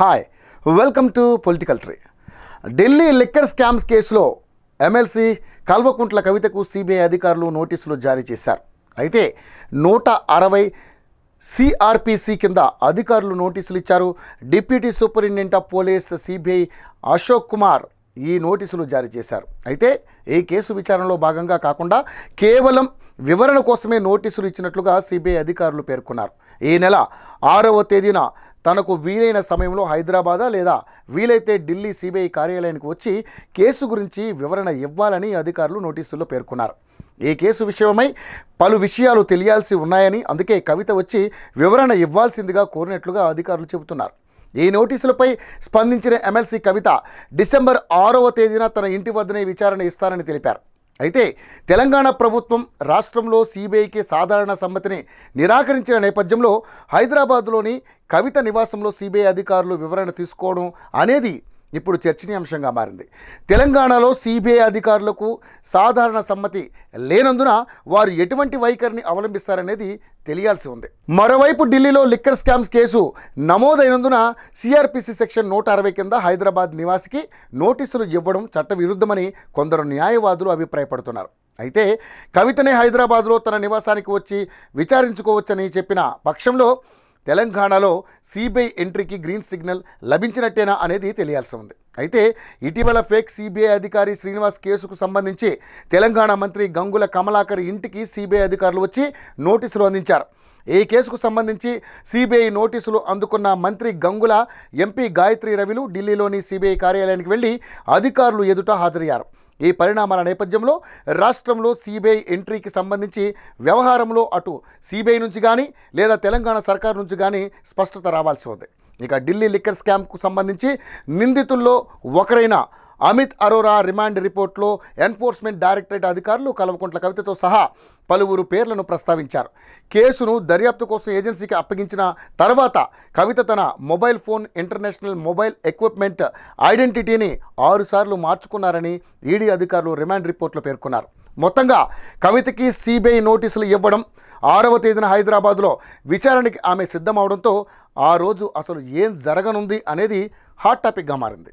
hi welcome to political tree Delhi liquor scams కేసులో MLC Kalvakuntla కవితకు CBI అధికారులు నోటీసులు జారీ చేశారు అయితే నూట అరవై సిఆర్పిసి కింద అధికారులు నోటీసులు ఇచ్చారు deputy superintendent of police CBI Ashok Kumar ఈ నోటీసులు జారీ చేశారు అయితే ఈ కేసు విచారణలో భాగంగా కాకుండా కేవలం వివరణ కోసమే నోటీసులు ఇచ్చినట్లుగా సిబిఐ అధికారులు పేర్కొన్నారు ఈ నెల ఆరవ తేదీన తనకు వీలైన సమయంలో హైదరాబాద్ లేదా వీలైతే ఢిల్లీ సిబిఐ కార్యాలయానికి వచ్చి కేసు గురించి వివరణ ఇవ్వాలని అధికారులు నోటీసుల్లో పేర్కొన్నారు ఈ కేసు విషయమై పలు విషయాలు తెలియాల్సి ఉన్నాయని అందుకే కవిత వచ్చి వివరణ ఇవ్వాల్సిందిగా కోరినట్లుగా అధికారులు చెబుతున్నారు ఈ నోటీసులపై స్పందించిన ఎమ్మెల్సీ కవిత డిసెంబర్ ఆరవ తేదీన తన ఇంటి వద్దనే విచారణ ఇస్తారని తెలిపారు అయితే తెలంగాణ ప్రభుత్వం రాష్ట్రంలో సిబిఐకి సాధారణ సమ్మతిని నిరాకరించిన నేపథ్యంలో హైదరాబాద్లోని కవిత నివాసంలో సిబిఐ అధికారులు వివరణ తీసుకోవడం అనేది ఇప్పుడు చర్చనీయాంశంగా మారింది తెలంగాణలో సిబిఐ అధికారులకు సాధారణ సమ్మతి లేనందున వారు ఎటువంటి వైఖరిని అవలంబిస్తారనేది తెలియాల్సి ఉంది మరోవైపు ఢిల్లీలో లిక్కర్ స్కామ్స్ కేసు నమోదైనందున సిఆర్పిసి సెక్షన్ నూట అరవై కింద హైదరాబాద్ నివాసికి నోటీసులు ఇవ్వడం చట్టవిరుద్ధమని కొందరు న్యాయవాదులు అభిప్రాయపడుతున్నారు అయితే కవితనే హైదరాబాద్లో తన నివాసానికి వచ్చి విచారించుకోవచ్చని చెప్పిన పక్షంలో తెలంగాణలో సిబిఐ ఎంట్రీకి గ్రీన్ సిగ్నల్ లభించినట్టేనా అనేది తెలియాల్సి ఉంది అయితే ఇటీవల ఫేక్ సిబిఐ అధికారి శ్రీనివాస్ కేసుకు సంబంధించి తెలంగాణ మంత్రి గంగుల కమలాకర్ ఇంటికి సిబిఐ అధికారులు వచ్చి నోటీసులు అందించారు ఈ కేసుకు సంబంధించి సిబిఐ నోటీసులు అందుకున్న మంత్రి గంగుల ఎంపీ గాయత్రి రవిలు ఢిల్లీలోని సిబిఐ కార్యాలయానికి వెళ్ళి అధికారులు ఎదుట హాజరయ్యారు ఈ పరిణామాల నేపథ్యంలో రాష్ట్రంలో సిబిఐ ఎంట్రీకి సంబంధించి వ్యవహారంలో అటు సిబిఐ నుంచి కానీ లేదా తెలంగాణ సర్కార్ నుంచి కానీ స్పష్టత రావాల్సి ఉంది ఇక ఢిల్లీ లిక్కర్ స్కామ్కు సంబంధించి నిందితుల్లో ఒకరైన అమిత్ అరోరా రిమాండ్ రిపోర్ట్లో ఎన్ఫోర్స్మెంట్ డైరెక్టరేట్ అధికారులు కల్వకుంట్ల కవితతో సహా పలువురు పేర్లను ప్రస్తావించారు కేసును దర్యాప్తు కోసం ఏజెన్సీకి అప్పగించిన తర్వాత కవిత తన mobile phone international mobile equipment ఐడెంటిటీని ఆరుసార్లు మార్చుకున్నారని ఈడీ అధికారులు రిమాండ్ రిపోర్ట్లో పేర్కొన్నారు మొత్తంగా కవితకి సిబిఐ నోటీసులు ఇవ్వడం ఆరవ తేదీన హైదరాబాద్లో విచారణకి ఆమె సిద్ధమవడంతో ఆ రోజు అసలు ఏం జరగనుంది అనేది హాట్ టాపిక్గా మారింది